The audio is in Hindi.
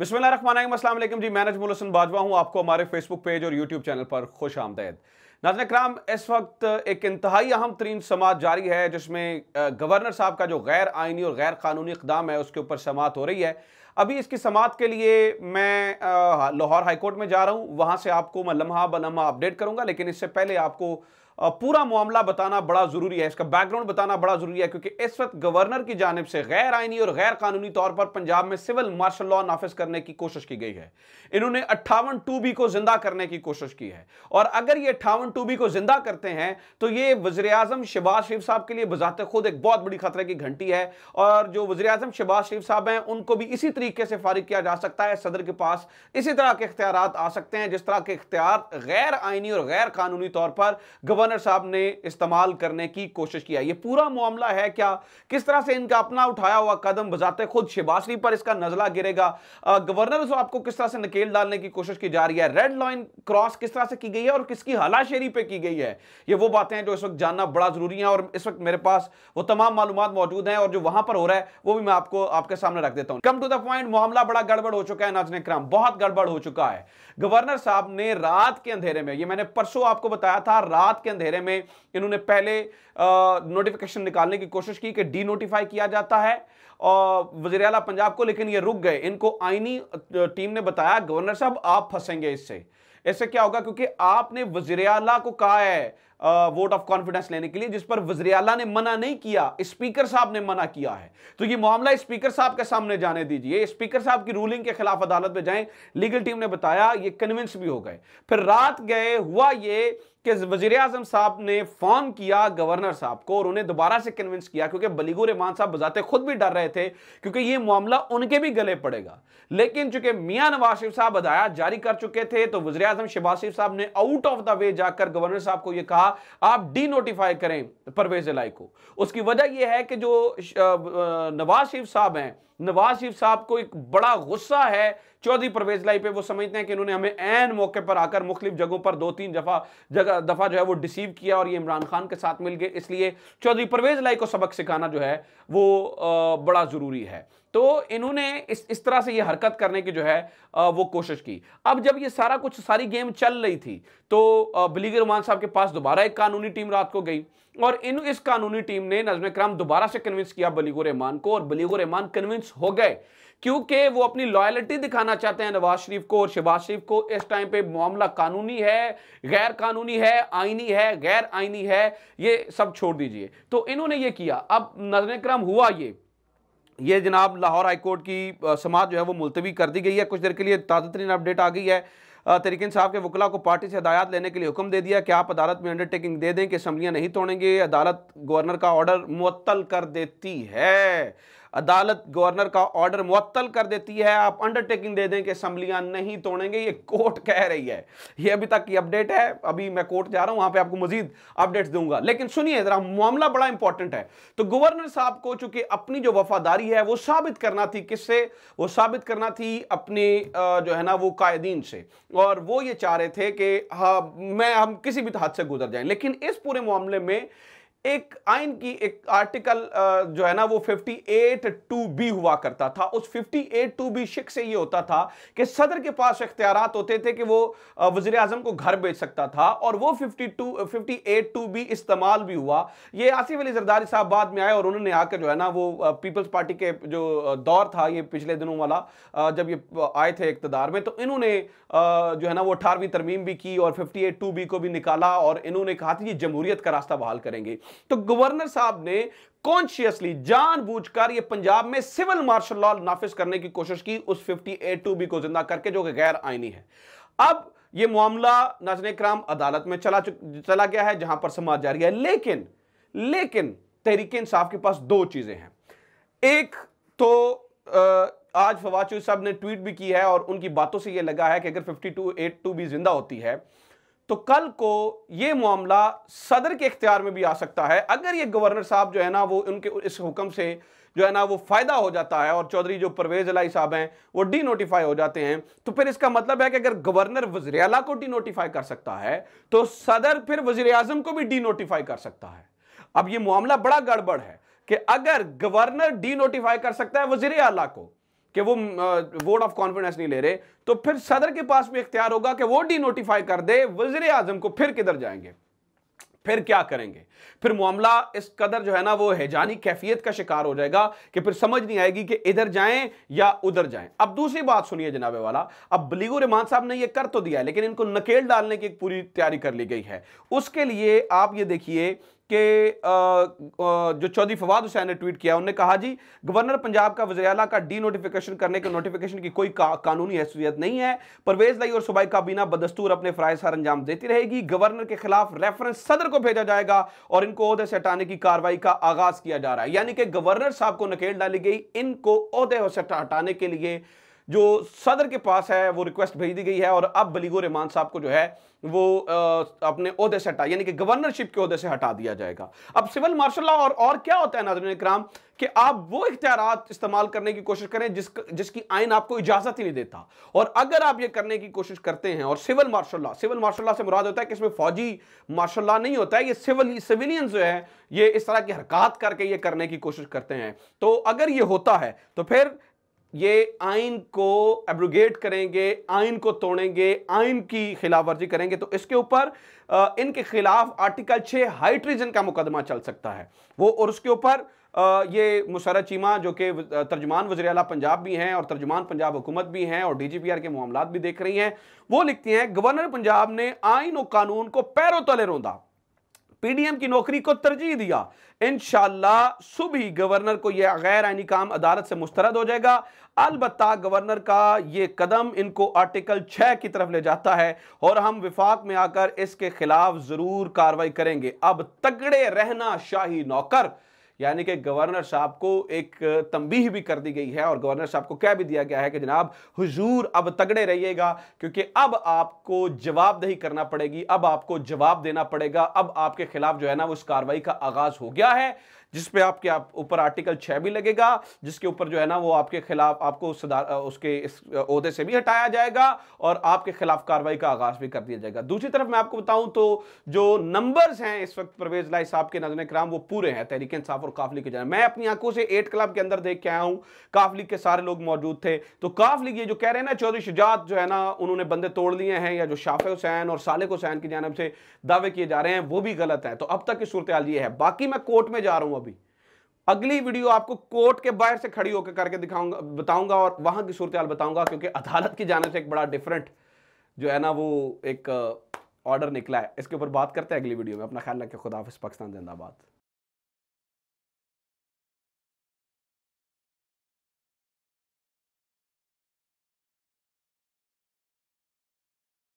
बिस्मिल जी मैनेज मुलसन बाजवा हूँ आपको हमारे फेसबुक पेज और यूट्यूब चैनल पर खुश आमदैद नाजन कराम इस वक्त एक इंतहाई अहम तरीन समात जारी है जिसमें गवर्नर साहब का जो गैर आइनी और गैर कानूनी इकदाम है उसके ऊपर समात हो रही है अभी इसकी समात के लिए मैं लाहौर हाईकोर्ट में जा रहा हूँ वहाँ से आपको मैं लम्हा ब लम्हा अपडेट करूँगा लेकिन इससे पहले आपको पूरा मामला बताना बड़ा ज़रूरी है इसका बैकग्राउंड बताना बड़ा ज़रूरी है क्योंकि इस वक्त गवर्नर की जानब से गैर आइनी और गैर कानूनी तौर पर पंजाब में सिविल मार्शल लॉ नाफिज करने की कोशिश की गई है इन्होंने अट्ठावन टू बी को जिंदा करने की कोशिश की है और अगर ये अट्ठावन टू बी को जिंदा करते हैं तो ये वजी अजम शहबाज शरीफ साहब के लिए बजाते खुद एक बहुत बड़ी खतरे की घंटी है और जो वजे अजम शहबाज शरीफ साहब हैं उनको भी इसी तरीके से फारिग किया जा सकता है सदर के पास इसी तरह के इख्तियार आ सकते हैं जिस तरह के इख्तियार गैर आइनी और गैर कानूनी तौर पर गवर्नर गवर्नर साहब ने इस्तेमाल करने की कोशिश किया ये पूरा मामला है क्या किस तरह से इनका अपना उठाया हुआ कदम बजाते खुद शिबाशरी पर इसका नजला गिरेगा गवर्नर साहब को किस तरह से नकेल डालने की कोशिश की जा रही है रेड लाइन क्रॉस किस तरह से की गई है और किसकी हलाशेरी पर की गई है ये वो बातें हैं जो इस वक्त जानना बड़ा जरूरी है और इस वक्त मेरे पास वो तमाम मालूम मौजूद हैं और जो वहां पर हो रहा है वो भी मैं आपको आपके सामने रख देता हूँ कम टू द पॉइंट मामला बड़ा गड़बड़ हो चुका है नाजन क्राम बहुत गड़बड़ हो चुका है गवर्नर साहब ने रात के अंधेरे में ये मैंने परसों आपको बताया था रात के अंधेरे में इन्होंने पहले नोटिफिकेशन निकालने की कोशिश की कि डी नोटिफाई किया जाता है और वजीर अला पंजाब को लेकिन ये रुक गए इनको आईनी टीम ने बताया गवर्नर साहब आप फंसेंगे इससे ऐसे क्या होगा क्योंकि आपने वजीर अला को कहा है वोट ऑफ कॉन्फिडेंस लेने के लिए जिस पर वजरियाला ने मना नहीं किया स्पीकर साहब ने मना किया है तो ये मामला स्पीकर साहब के सामने जाने दीजिए स्पीकर साहब की रूलिंग के खिलाफ अदालत में जाएं लीगल टीम ने बताया ये कन्विंस भी हो गए फिर रात गए हुआ ये कि वजीर आजम साहब ने फोन किया गवर्नर साहब को और उन्हें दोबारा से कन्विंस किया क्योंकि बलीगुर रहमान साहब बजाते खुद भी डर रहे थे क्योंकि ये मामला उनके भी गले पड़ेगा लेकिन चूंकि मियां नवाज शरीफ साहब हदायत जारी कर चुके थे तो वजी अजम शहबाज शरीफ साहब ने आउट ऑफ द वे जाकर गवर्नर साहब को यह कहा आप डी नोटिफाई करें परवेज लाई को उसकी वजह यह है कि जो नवाज शरीफ साहब हैं नवाज शरीफ साहब को एक बड़ा गुस्सा है चौधरी परवेज लाई पे वो समझते हैं कि उन्होंने हमें एन मौके पर आकर मुख्तु जगहों पर दो तीन दफा जगह दफ़ा जो है वो डिसीव किया और ये इमरान खान के साथ मिल गए इसलिए चौधरी परवेज लाई को सबक सिखाना जो है वो बड़ा ज़रूरी है तो इन्होंने इस इस तरह से ये हरकत करने की जो है वो कोशिश की अब जब ये सारा कुछ सारी गेम चल रही थी तो बलीगर रमान साहब के पास दोबारा एक कानूनी टीम रात को गई और इन इस कानूनी टीम ने नजम कराम दोबारा से कन्विंस किया बलीगुर रहमान को और बलीगुर रहमान कन्विंस साइलेंस हो गए क्योंकि वो अपनी लॉयलिटी दिखाना चाहते हैं नवाज शरीफ को और शहबाज शरीफ को इस टाइम पे मामला कानूनी है गैर कानूनी है आईनी है गैर आईनी है ये सब छोड़ दीजिए तो इन्होंने ये किया अब नजर क्रम हुआ ये ये जनाब लाहौर हाईकोर्ट की समाज जो है वो मुलतवी कर दी गई है कुछ देर के लिए ताज़ा तरीन अपडेट आ गई है तरीकिन साहब के वकला को पार्टी से हदायत लेने के लिए हुक्म दे दिया कि आप अदालत में अंडरटेकिंग दे दें कि असम्बलियाँ नहीं तोड़ेंगे अदालत गवर्नर का ऑर्डर मअतल कर देती है अदालत गवर्नर का ऑर्डर मुअत्तल कर देती है आप अंडरटेकिंग दे दें कि असम्बलियाँ नहीं तोड़ेंगे ये कोर्ट कह रही है ये अभी तक की अपडेट है अभी मैं कोर्ट जा रहा हूँ वहाँ पर आपको मजीद अपडेट्स दूंगा लेकिन सुनिए ज़रा मामला बड़ा इंपॉर्टेंट है तो गवर्नर साहब को चूंकि अपनी जो वफादारी है वो साबित करना थी किससे वो साबित करना थी अपने जो है ना वो कायदीन से और वो ये चाह रहे थे कि हाँ मैं हम किसी भी हाथ से गुजर जाए लेकिन इस पूरे मामले में एक आइन की एक आर्टिकल जो है ना वो 58 टू बी हुआ करता था उस 58 टू बी शिक से ये होता था कि सदर के पास इख्तियार होते थे कि वो वजीर अजम को घर बेच सकता था और वो 52 58 टू बी इस्तेमाल भी हुआ ये आसिफ अली जरदारी साहब बाद में आए और उन्होंने आकर जो है ना वो पीपल्स पार्टी के जो दौर था ये पिछले दिनों वाला जब ये आए थे इकतदार में तो इन्होंने जो है ना वो अठारहवीं तरमीम भी की और फिफ्टी टू बी को भी निकाला और इन्होंने कहा था ये जमहूरियत का रास्ता बहाल करेंगे तो गवर्नर साहब ने कॉन्शियसली जानबूझकर ये पंजाब में सिविल मार्शल लॉ नाफिज करने की कोशिश की उस फिफ्टी ए टू बी को जिंदा करके जो कि गैर आईनी है अब ये मामला नाजन कराम अदालत में चला चला गया है जहां पर समाज जारी है लेकिन लेकिन तहरीक इंसाफ के पास दो चीजें हैं एक तो आज फवाचू साहब ने ट्वीट भी की है और उनकी बातों से यह लगा है कि अगर फिफ्टी टू एट टू भी जिंदा होती है तो कल को ये मामला सदर के इख्तियार में भी आ सकता है अगर ये गवर्नर साहब जो है ना वो उनके इस हुक्म से जो है ना वो फ़ायदा हो जाता है और चौधरी जो परवेज़ अलाई साहब हैं वो डी नोटिफाई हो जाते हैं तो फिर इसका मतलब है कि अगर गवर्नर वजी अला को डी नोटिफाई कर सकता है तो सदर फिर वजी अजम को भी डी नोटिफाई कर सकता है अब ये मामला बड़ा गड़बड़ है कि अगर गवर्नर डी नोटिफाई कर सकता है वजीर अला को कि वो वोट ऑफ कॉन्फिडेंस नहीं ले रहे तो फिर सदर के पास भी इख्तियार होगा कि वो डी नोटिफाई कर दे वजीर आजम को फिर किधर जाएंगे फिर क्या करेंगे फिर मामला इस कदर जो है ना वो हैजानी कैफियत का शिकार हो जाएगा कि फिर समझ नहीं आएगी कि इधर जाएं या उधर जाएं अब दूसरी बात सुनिए जनाबे वाला अब बलीगो रहमान साहब ने ये कर तो दिया है लेकिन इनको नकेल डालने की एक पूरी तैयारी कर ली गई है उसके लिए आप ये देखिए के जो चौधरी फवाद हुसैन ने ट्वीट किया उन्होंने कहा जी गवर्नर पंजाब का वजरियाला का डी नोटिफिकेशन करने के नोटिफिकेशन की कोई का, कानूनी हैसियत नहीं है परवेज लाई और सूबाई काबीना बदस्तूर अपने फ्राइज सर अंजाम देती रहेगी गवर्नर के खिलाफ रेफरेंस सदर को भेजा जाएगा और इनको अहदे से हटाने की कार्रवाई का आगाज किया जा रहा है यानी कि गवर्नर साहब को नकेल डाली गई इनको अहदे से हटाने के लिए जो सदर के पास है वो रिक्वेस्ट भेज दी गई है और अब बलीगो रहमान साहब को जो है वो आ, अपने अहदे से हटा यानी कि गवर्नरशिप के अहदे से हटा दिया जाएगा अब सिविल मार्शल लॉ और, और क्या होता है नाजरन कराम कि आप वो इख्तियार इस्तेमाल करने की कोशिश करें जिस जिसकी आइन आपको इजाज़त ही नहीं देता और अगर आप ये करने की कोशिश करते हैं और civil martial law civil martial law से मुराद होता है कि इसमें फौजी मार्शल लॉ नहीं होता है ये सिविल सिविलियन जो है ये इस तरह की हरकत करके ये करने की कोशिश करते हैं तो अगर ये होता है तो फिर ये आइन को एब्रोगेट करेंगे आइन को तोड़ेंगे आइन की खिलाफ वर्जी करेंगे तो इसके ऊपर इनके खिलाफ आर्टिकल छः हाइड्रीजन का मुकदमा चल सकता है वो और उसके ऊपर ये मुशरा चीमा जो कि तर्जमान वजी अला पंजाब भी हैं और तर्जमान पंजाब हुकूमत भी हैं और डी जी पी आर के मामला भी देख रही हैं वो लिखती हैं गवर्नर पंजाब ने आइन और कानून को पैरों तले रोंदा पीडीएम की नौकरी को तरजीह दिया इन सुबह गवर्नर को यह गैर आइनी काम अदालत से मुस्तरद हो जाएगा अलबत् गवर्नर का यह कदम इनको आर्टिकल छह की तरफ ले जाता है और हम विफाक में आकर इसके खिलाफ ज़रूर कार्रवाई करेंगे अब तगड़े रहना शाही नौकर यानी कि गवर्नर साहब को एक तंबीह भी कर दी गई है और गवर्नर साहब को कह भी दिया गया है कि जनाब हुजूर अब तगड़े रहिएगा क्योंकि अब आपको जवाबदेही करना पड़ेगी अब आपको जवाब देना पड़ेगा अब आपके खिलाफ जो है ना उस कार्रवाई का आगाज हो गया है जिस पे आपके आप ऊपर आर्टिकल छह भी लगेगा जिसके ऊपर जो है ना वो आपके खिलाफ आपको उसके इस से भी हटाया जाएगा और आपके खिलाफ कार्रवाई का आगाज भी कर दिया जाएगा दूसरी तरफ मैं आपको बताऊं तो जो नंबर्स हैं इस वक्त परवेज लाई साहब के नजर कराम वो पूरे हैं तहरीक इंसाफ और काफली के जाना मैं अपनी आंखों से एट क्लब के अंदर देख के आया हूँ काफ लीग के सारे लोग मौजूद थे तो काफ लीग ये जो कह रहे हैं ना चौधरी शुजात जो है ना उन्होंने बंदे तोड़ लिए हैं या जो शाफे हुसैन और सालिक हुसैन की जानब से दावे किए जा रहे हैं वो भी गलत है तो अब तक की सूरत ये है बाकी मैं कोर्ट में जा रहा हूँ अगली वीडियो आपको कोर्ट के बाहर से खड़ी होकर करके दिखाऊंगा बताऊंगा और वहां की सूरत बताऊंगा क्योंकि अदालत की जाने से एक बड़ा डिफरेंट जो है ना वो एक ऑर्डर uh, निकला है इसके ऊपर बात करते हैं अगली वीडियो में अपना ख्याल रखें खुदाफिस पाकिस्तान जिंदाबाद